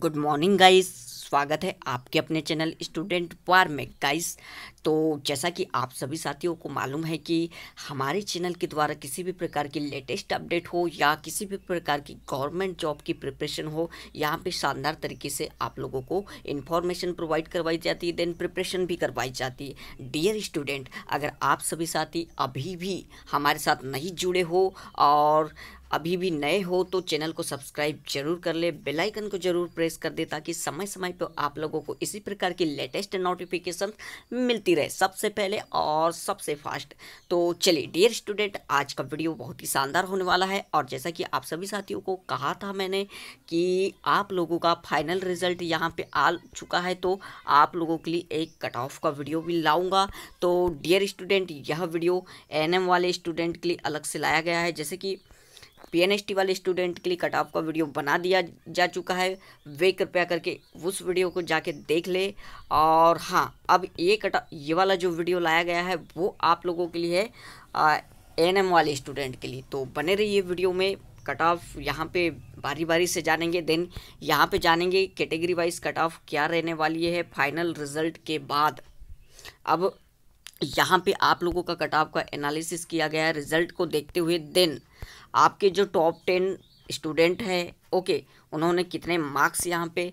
Good morning guys स्वागत है आपके अपने चैनल स्टूडेंट पार में गाइस तो जैसा कि आप सभी साथियों को मालूम है कि हमारे चैनल के द्वारा किसी भी प्रकार की लेटेस्ट अपडेट हो या किसी भी प्रकार की गवर्नमेंट जॉब की प्रिपरेशन हो यहाँ पे शानदार तरीके से आप लोगों को इन्फॉर्मेशन प्रोवाइड करवाई जाती है देन प्रिपरेशन भी करवाई जाती है डियर स्टूडेंट अगर आप सभी साथी अभी भी हमारे साथ नहीं जुड़े हो और अभी भी नए हो तो चैनल को सब्सक्राइब जरूर कर ले बेल आइकन को जरूर प्रेस कर दे ताकि समय समय पर आप लोगों को इसी प्रकार की लेटेस्ट नोटिफिकेशन मिलती रहे सबसे पहले और सबसे फास्ट तो चलिए डियर स्टूडेंट आज का वीडियो बहुत ही शानदार होने वाला है और जैसा कि आप सभी साथियों को कहा था मैंने कि आप लोगों का फाइनल रिजल्ट यहाँ पर आ चुका है तो आप लोगों के लिए एक कट ऑफ का वीडियो भी लाऊँगा तो डियर स्टूडेंट यह वीडियो एन वाले स्टूडेंट के लिए अलग से लाया गया है जैसे कि पी वाले स्टूडेंट के लिए कट ऑफ का वीडियो बना दिया जा चुका है वे कृपया करके उस वीडियो को जाके देख ले और हाँ अब ये कट ये वाला जो वीडियो लाया गया है वो आप लोगों के लिए है एन वाले स्टूडेंट के लिए तो बने रहिए वीडियो में कट ऑफ यहाँ पे बारी बारी से जानेंगे देन यहाँ पे जानेंगे कैटेगरी वाइज कट ऑफ क्या रहने वाली है फाइनल रिजल्ट के बाद अब यहाँ पे आप लोगों का कट ऑफ का एनालिसिस किया गया है रिजल्ट को देखते हुए देन आपके जो टॉप टेन स्टूडेंट हैं ओके उन्होंने कितने मार्क्स यहाँ पे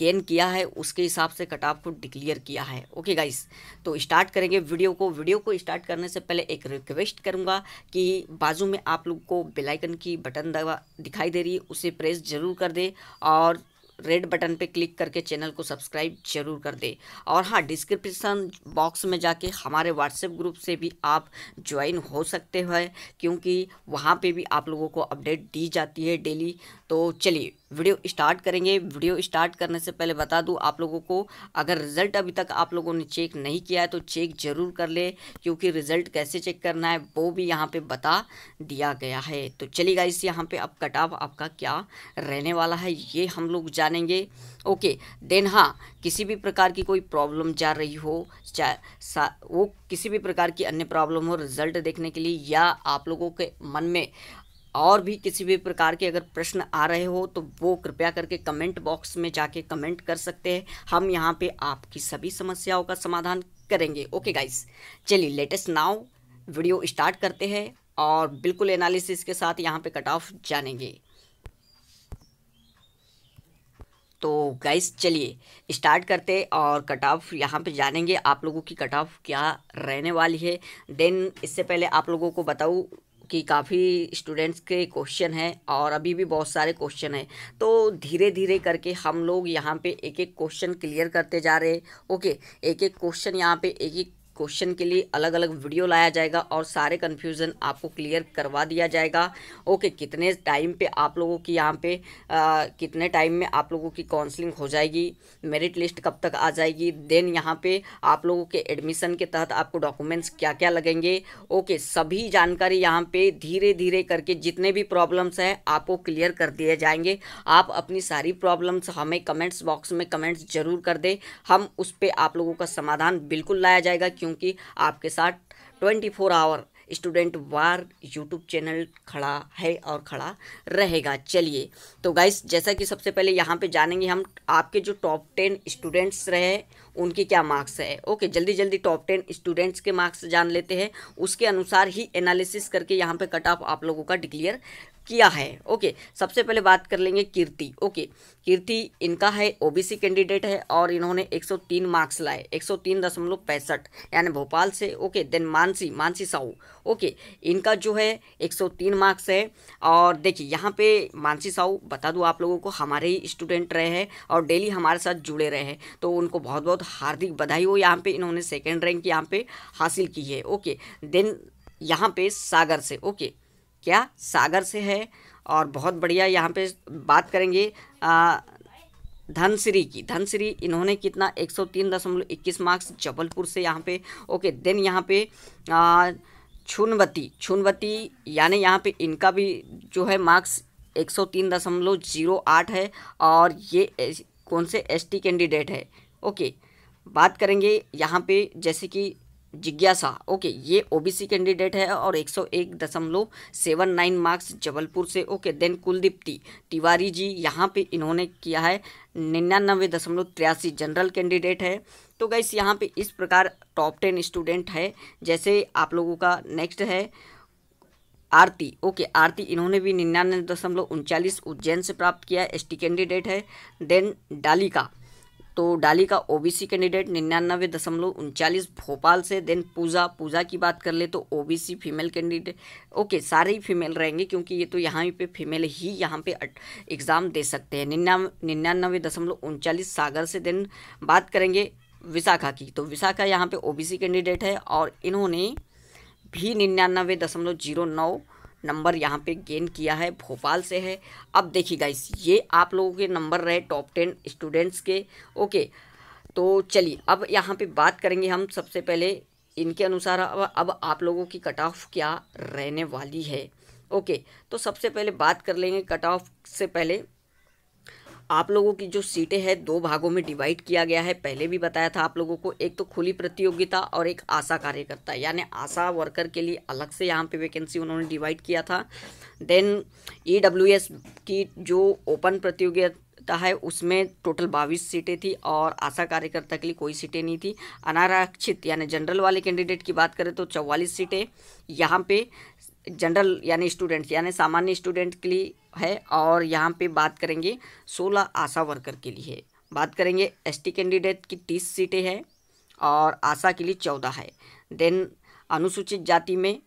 गेन किया है उसके हिसाब से कट ऑफ को डिक्लियर किया है ओके गाइस तो स्टार्ट करेंगे वीडियो को वीडियो को स्टार्ट करने से पहले एक रिक्वेस्ट करूँगा कि बाजू में आप लोग को बेलाइकन की बटन दवा दिखाई दे रही है उसे प्रेस जरूर कर दे और रेड बटन पे क्लिक करके चैनल को सब्सक्राइब जरूर कर दे और हाँ डिस्क्रिप्शन बॉक्स में जाके हमारे व्हाट्सएप ग्रुप से भी आप ज्वाइन हो सकते हैं क्योंकि वहाँ पे भी आप लोगों को अपडेट दी जाती है डेली तो चलिए वीडियो स्टार्ट करेंगे वीडियो स्टार्ट करने से पहले बता दूँ आप लोगों को अगर रिज़ल्ट अभी तक आप लोगों ने चेक नहीं किया है तो चेक ज़रूर कर ले क्योंकि रिज़ल्ट कैसे चेक करना है वो भी यहाँ पर बता दिया गया है तो चलिएगा इस यहाँ पर अब कटाव आपका क्या रहने वाला है ये हम लोग जानेंगे ओके देन हाँ किसी भी प्रकार की कोई प्रॉब्लम जा रही हो चाहे वो किसी भी प्रकार की अन्य प्रॉब्लम हो रिजल्ट देखने के लिए या आप लोगों के मन में और भी किसी भी प्रकार के अगर प्रश्न आ रहे हो तो वो कृपया करके कमेंट बॉक्स में जाके कमेंट कर सकते हैं हम यहाँ पे आपकी सभी समस्याओं का समाधान करेंगे ओके गाइस चलिए लेटेस्ट नाउ वीडियो स्टार्ट करते हैं और बिल्कुल एनालिसिस के साथ यहाँ पे कट ऑफ जानेंगे तो गाइस चलिए स्टार्ट करते और कट ऑफ यहाँ पर जानेंगे आप लोगों की कट ऑफ क्या रहने वाली है देन इससे पहले आप लोगों को बताऊँ कि काफ़ी स्टूडेंट्स के क्वेश्चन हैं और अभी भी बहुत सारे क्वेश्चन हैं तो धीरे धीरे करके हम लोग यहाँ पे एक एक क्वेश्चन क्लियर करते जा रहे हैं ओके एक एक क्वेश्चन यहाँ पे एक एक क्वेश्चन के लिए अलग अलग वीडियो लाया जाएगा और सारे कन्फ्यूज़न आपको क्लियर करवा दिया जाएगा ओके कितने टाइम पे आप लोगों की यहाँ पे आ, कितने टाइम में आप लोगों की काउंसलिंग हो जाएगी मेरिट लिस्ट कब तक आ जाएगी देन यहाँ पे आप लोगों के एडमिशन के तहत आपको डॉक्यूमेंट्स क्या क्या लगेंगे ओके सभी जानकारी यहाँ पर धीरे धीरे करके जितने भी प्रॉब्लम्स हैं आपको क्लियर कर दिए जाएंगे आप अपनी सारी प्रॉब्लम्स हमें कमेंट्स बॉक्स में कमेंट्स जरूर कर दें हम उस पर आप लोगों का समाधान बिल्कुल लाया जाएगा क्योंकि आपके साथ twenty four hour student war YouTube channel खड़ा है और खड़ा रहेगा चलिए तो गाइस जैसा कि सबसे पहले यहाँ पे जानेंगे हम आपके जो टॉप टेन स्टूडेंट्स रहे उनके क्या मार्क्स है ओके जल्दी जल्दी टॉप टेन स्टूडेंट्स के मार्क्स जान लेते हैं उसके अनुसार ही एनालिसिस करके यहाँ पे कट ऑफ आप लोगों का डिक्लेयर किया है ओके सबसे पहले बात कर लेंगे कीर्ति ओके कीर्ति इनका है ओबीसी कैंडिडेट है और इन्होंने 103 मार्क्स लाए एक सौ तीन दशमलव पैंसठ यानी भोपाल से okay then Mansi Mansi Sahu okay इनका जो है 103 मार्क्स है और देखिए यहाँ पे मानसी साहू बता दूँ आप लोगों को हमारे ही स्टूडेंट रहे हैं और डेली हमारे साथ जुड़े रहे हैं तो उनको बहुत बहुत हार्दिक बधाई हो यहाँ पर इन्होंने सेकेंड रैंक यहाँ पे हासिल की है ओके देन यहाँ पे सागर से ओके क्या सागर से है और बहुत बढ़िया यहाँ पे बात करेंगे धनश्री की धनश्री इन्होंने कितना एक सौ तीन दशमलव इक्कीस मार्क्स जबलपुर से यहाँ पे ओके देन यहाँ पे छुनवती छुनवती यानी यहाँ पे इनका भी जो है मार्क्स एक सौ तीन दशमलव जीरो आठ है और ये कौन से एसटी कैंडिडेट है ओके बात करेंगे यहाँ पे जैसे कि जिज्ञासा ओके ये ओबीसी कैंडिडेट है और एक सौ एक दशमलव सेवन नाइन मार्क्स जबलपुर से ओके देन कुलदीप्ति तिवारी जी यहाँ पे इन्होंने किया है निन्यानवे दशमलव तिरासी जनरल कैंडिडेट है तो गैस यहाँ पे इस प्रकार टॉप टेन स्टूडेंट है जैसे आप लोगों का नेक्स्ट है आरती ओके आरती इन्होंने भी निन्यानवे दशमलव उनचालीस उज्जैन से प्राप्त किया एस टी कैंडिडेट है देन डालिका तो डाली का ओबीसी कैंडिडेट निन्यानवे दशमलव उनचालीस भोपाल से देन पूजा पूजा की बात कर ले तो ओबीसी फीमेल कैंडिडेट ओके सारे ही फीमेल रहेंगे क्योंकि ये तो यहाँ पे फीमेल ही यहाँ पे एग्ज़ाम दे सकते हैं निन्यानवे दशमलव उनचालीस सागर से देन बात करेंगे विशाखा की तो विशाखा यहाँ पे ओबीसी कैंडिडेट है और इन्होंने भी निन्यानवे दशमलव जीरो नौ नंबर यहाँ पे गेन किया है भोपाल से है अब देखिए गाइस ये आप लोगों के नंबर रहे टॉप टेन स्टूडेंट्स के ओके तो चलिए अब यहाँ पे बात करेंगे हम सबसे पहले इनके अनुसार अब अब आप लोगों की कट ऑफ क्या रहने वाली है ओके तो सबसे पहले बात कर लेंगे कट ऑफ से पहले आप लोगों की जो सीटें हैं दो भागों में डिवाइड किया गया है पहले भी बताया था आप लोगों को एक तो खुली प्रतियोगिता और एक आशा कार्यकर्ता यानी आशा वर्कर के लिए अलग से यहाँ पे वैकेंसी उन्होंने डिवाइड किया था देन ई e की जो ओपन प्रतियोगिता है उसमें टोटल बाईस सीटें थी और आशा कार्यकर्ता के लिए कोई सीटें नहीं थी अनारक्षित यानी जनरल वाले कैंडिडेट की बात करें तो चौवालीस सीटें यहाँ पे जनरल यानी स्टूडेंट्स यानी सामान्य स्टूडेंट के लिए है और यहाँ पे बात करेंगे सोलह आशा वर्कर के लिए बात करेंगे एसटी कैंडिडेट की तीस सीटें हैं और आशा के लिए चौदह है देन अनुसूचित जाति में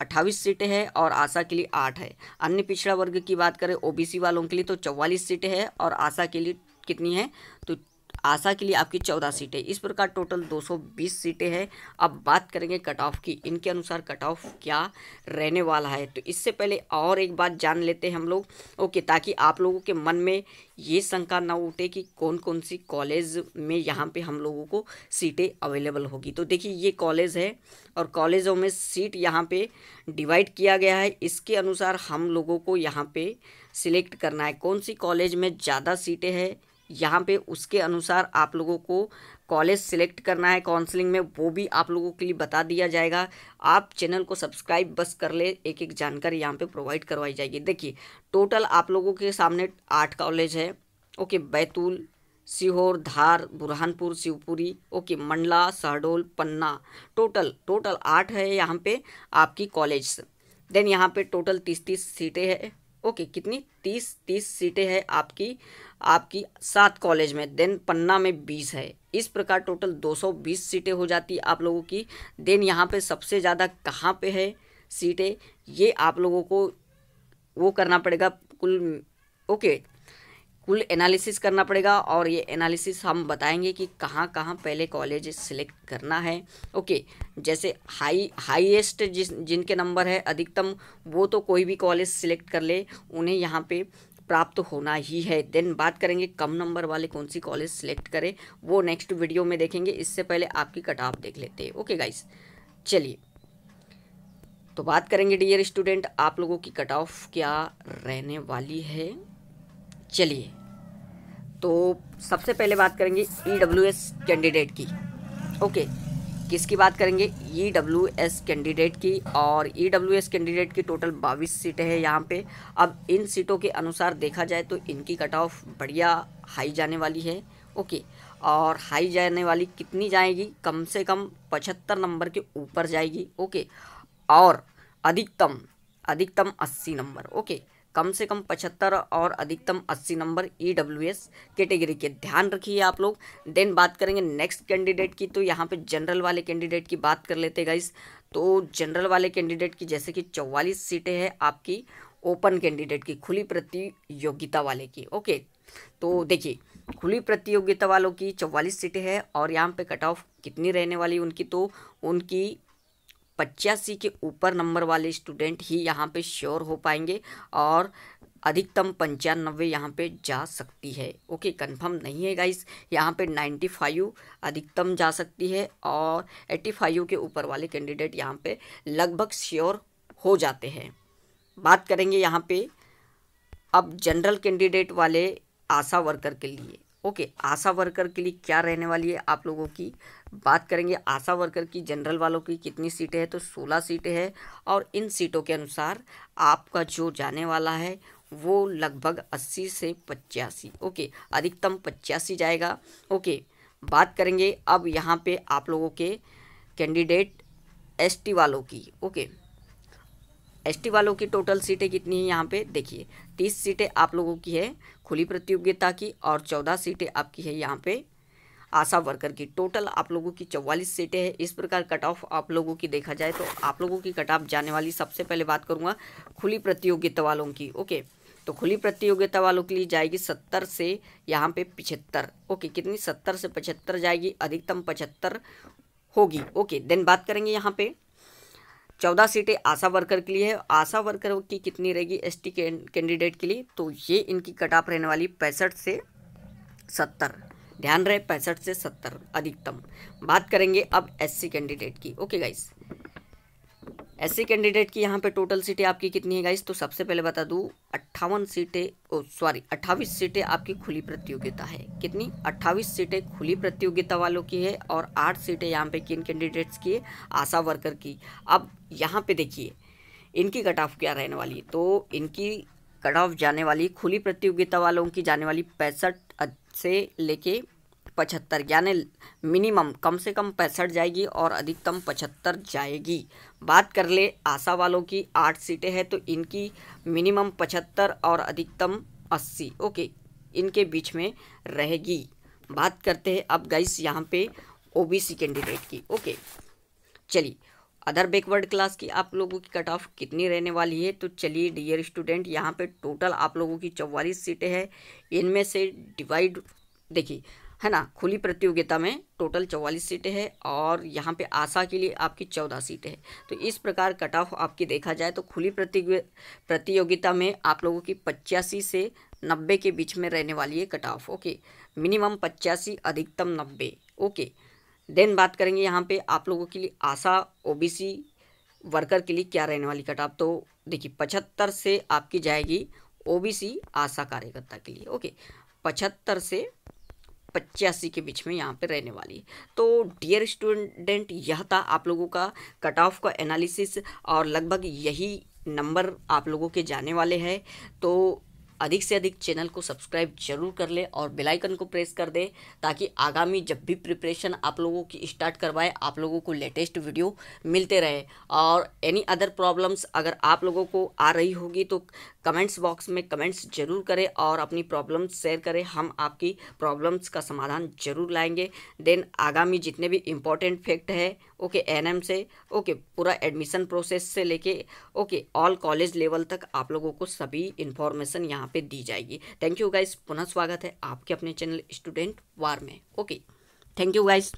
अट्ठाईस सीटें हैं और आशा के लिए आठ है अन्य पिछड़ा वर्ग की बात करें ओबीसी वालों के लिए तो चौवालीस सीटें हैं और आशा के लिए कितनी है तो आशा के लिए आपकी चौदह सीटें इस प्रकार टोटल दो सौ बीस सीटें हैं अब बात करेंगे कट ऑफ की इनके अनुसार कट ऑफ क्या रहने वाला है तो इससे पहले और एक बात जान लेते हैं हम लोग ओके ताकि आप लोगों के मन में ये शंका ना उठे कि कौन कौन सी कॉलेज में यहाँ पे हम लोगों को सीटें अवेलेबल होगी तो देखिए ये कॉलेज है और कॉलेजों में सीट यहाँ पे डिवाइड किया गया है इसके अनुसार हम लोगों को यहाँ पे सिलेक्ट करना है कौन सी कॉलेज में ज़्यादा सीटें हैं यहाँ पे उसके अनुसार आप लोगों को कॉलेज सिलेक्ट करना है काउंसलिंग में वो भी आप लोगों के लिए बता दिया जाएगा आप चैनल को सब्सक्राइब बस कर ले एक एक जानकारी यहाँ पे प्रोवाइड करवाई जाएगी देखिए टोटल आप लोगों के सामने आठ कॉलेज है okay Betul Sehore Dhar Burhanpur Shivpuri okay Mandla Shahdol Panna total total आठ है यहाँ पे आपकी कॉलेज देन यहाँ पे टोटल तीस तीस सीटें हैं ओके कितनी तीस तीस सीटें हैं आपकी आपकी सात कॉलेज में देन पन्ना में बीस है इस प्रकार टोटल दो सौ बीस सीटें हो जाती आप लोगों की देन यहाँ पे सबसे ज़्यादा कहाँ पे है सीटें ये आप लोगों को वो करना पड़ेगा कुल ओके कुल एनालिसिस करना पड़ेगा और ये एनालिसिस हम बताएंगे कि कहाँ कहाँ पहले कॉलेज सिलेक्ट करना है ओके जैसे हाई हाईएस्ट जिस जिनके नंबर है अधिकतम वो तो कोई भी कॉलेज सिलेक्ट कर ले उन्हें यहाँ पे प्राप्त होना ही है देन बात करेंगे कम नंबर वाले कौन सी कॉलेज सेलेक्ट करें वो नेक्स्ट वीडियो में देखेंगे इससे पहले आपकी कट ऑफ देख लेते हैं ओके गाइस चलिए तो बात करेंगे डियर स्टूडेंट आप लोगों की कट ऑफ क्या रहने वाली है चलिए तो सबसे पहले बात करेंगे ई e कैंडिडेट की ओके okay. किसकी बात करेंगे ई डब्ल्यू एस कैंडिडेट की और ई डब्ल्यू एस कैंडिडेट की टोटल बाईस सीटें हैं यहाँ पे अब इन सीटों के अनुसार देखा जाए तो इनकी कट ऑफ बढ़िया हाई जाने वाली है ओके और हाई जाने वाली कितनी जाएगी कम से कम पचहत्तर नंबर के ऊपर जाएगी ओके और अधिकतम अधिकतम अस्सी नंबर ओके कम से कम पचहत्तर और अधिकतम अस्सी नंबर ई e कैटेगरी के ध्यान रखिए आप लोग देन बात करेंगे नेक्स्ट कैंडिडेट की तो यहाँ पे जनरल वाले कैंडिडेट की बात कर लेते गाइस तो जनरल वाले कैंडिडेट की जैसे कि चौवालीस सीटें हैं आपकी ओपन कैंडिडेट की खुली प्रतियोगिता वाले की ओके तो देखिए खुली प्रतियोगिता वालों की चौवालीस सीटें हैं और यहाँ पे कट ऑफ कितनी रहने वाली उनकी तो उनकी पचासी के ऊपर नंबर वाले स्टूडेंट ही यहाँ पे श्योर हो पाएंगे और अधिकतम पंचानबे यहाँ पे जा सकती है ओके कंफर्म नहीं है गाइस यहाँ पे नाइन्टी फाइव अधिकतम जा सकती है और एट्टी फाइव के ऊपर वाले कैंडिडेट यहाँ पे लगभग श्योर हो जाते हैं बात करेंगे यहाँ पे अब जनरल कैंडिडेट वाले आशा वर्कर के लिए ओके आशा वर्कर के लिए क्या रहने वाली है आप लोगों की बात करेंगे आशा वर्कर की जनरल वालों की कितनी सीटें हैं तो सोलह सीटें हैं और इन सीटों के अनुसार आपका जो जाने वाला है वो लगभग अस्सी से पचासी ओके अधिकतम पचासी जाएगा ओके बात करेंगे अब यहाँ पे आप लोगों के कैंडिडेट एसटी वालों की ओके एसटी वालों की टोटल सीटें कितनी हैं यहाँ पे देखिए तीस सीटें आप लोगों की है खुली प्रतियोगिता की और चौदह सीटें आपकी है यहाँ पे आशा वर्कर की टोटल आप लोगों की चौवालीस सीटें हैं इस प्रकार कट ऑफ आप लोगों की देखा जाए तो आप लोगों की कट ऑफ जाने वाली सबसे पहले बात करूँगा खुली प्रतियोगिता वालों की ओके तो खुली प्रतियोगिता वालों के लिए जाएगी सत्तर से यहाँ पे पिछहत्तर ओके कितनी सत्तर से पचहत्तर जाएगी अधिकतम पचहत्तर होगी ओके देन बात करेंगे यहाँ पे चौदह सीटें आशा वर्कर के लिए है आशा वर्कर की कितनी रहेगी एस टी कैंडिडेट के लिए तो ये इनकी कट ऑफ रहने वाली पैंसठ से सत्तर ध्यान रहे पैंसठ से सत्तर अधिकतम बात करेंगे अब एससी कैंडिडेट की ओके गाइस ऐसे कैंडिडेट की यहाँ पे टोटल सीटें आपकी कितनी है गाइस तो सबसे पहले बता दूँ अट्ठावन सीटें ओ सॉरी अट्ठावीस सीटें आपकी खुली प्रतियोगिता है कितनी अट्ठावीस सीटें खुली प्रतियोगिता वालों की है और आठ सीटें यहाँ पे किन कैंडिडेट्स की है आशा वर्कर की अब यहाँ पे देखिए इनकी कट ऑफ क्या रहने वाली है तो इनकी कट ऑफ जाने वाली खुली प्रतियोगिता वालों की जाने वाली पैंसठ से लेके पचहत्तर यानी मिनिमम कम से कम पैंसठ जाएगी और अधिकतम पचहत्तर जाएगी बात कर ले आशा वालों की आठ सीटें हैं तो इनकी मिनिमम पचहत्तर और अधिकतम अस्सी ओके इनके बीच में रहेगी बात करते हैं अब गाइस यहाँ पे ओबीसी कैंडिडेट की ओके चलिए अदर बैकवर्ड क्लास की आप लोगों की कट ऑफ कितनी रहने वाली है तो चलिए डियर स्टूडेंट यहाँ पे टोटल आप लोगों की चौवालीस सीटें हैं इनमें से डिवाइड देखिए है ना खुली प्रतियोगिता में टोटल चौवालीस सीटें हैं और यहाँ पे आशा के लिए आपकी चौदह सीटें हैं तो इस प्रकार कट ऑफ आपकी देखा जाए तो खुली प्रतियोगिता में आप लोगों की पचासी से नब्बे के बीच में रहने वाली है कट ऑफ ओके मिनिमम पचासी अधिकतम नब्बे ओके देन बात करेंगे यहाँ पे आप लोगों के लिए आशा ओबीसी वर्कर के लिए क्या रहने वाली कट ऑफ तो देखिए पचहत्तर से आपकी जाएगी ओबीसी आशा कार्यकर्ता के लिए ओके पचहत्तर से पचासी के बीच में यहाँ पे रहने वाली तो डियर स्टूडेंट यह था आप लोगों का कट ऑफ का एनालिसिस और लगभग यही नंबर आप लोगों के जाने वाले हैं तो अधिक से अधिक चैनल को सब्सक्राइब जरूर कर ले और आइकन को प्रेस कर दे ताकि आगामी जब भी प्रिपरेशन आप लोगों की स्टार्ट करवाए आप लोगों को लेटेस्ट वीडियो मिलते रहे और एनी अदर प्रॉब्लम्स अगर आप लोगों को आ रही होगी तो कमेंट्स बॉक्स में कमेंट्स जरूर करें और अपनी प्रॉब्लम्स शेयर करें हम आपकी प्रॉब्लम्स का समाधान जरूर लाएंगे देन आगामी जितने भी इम्पोर्टेंट फैक्ट है ओके एनएम से ओके पूरा एडमिशन प्रोसेस से लेके ओके ऑल कॉलेज लेवल तक आप लोगों को सभी इन्फॉर्मेशन यहाँ यहाँ पे दी जाएगी थैंक यू गाइस पुनः स्वागत है आपके अपने चैनल स्टूडेंट वार में ओके थैंक यू गाइस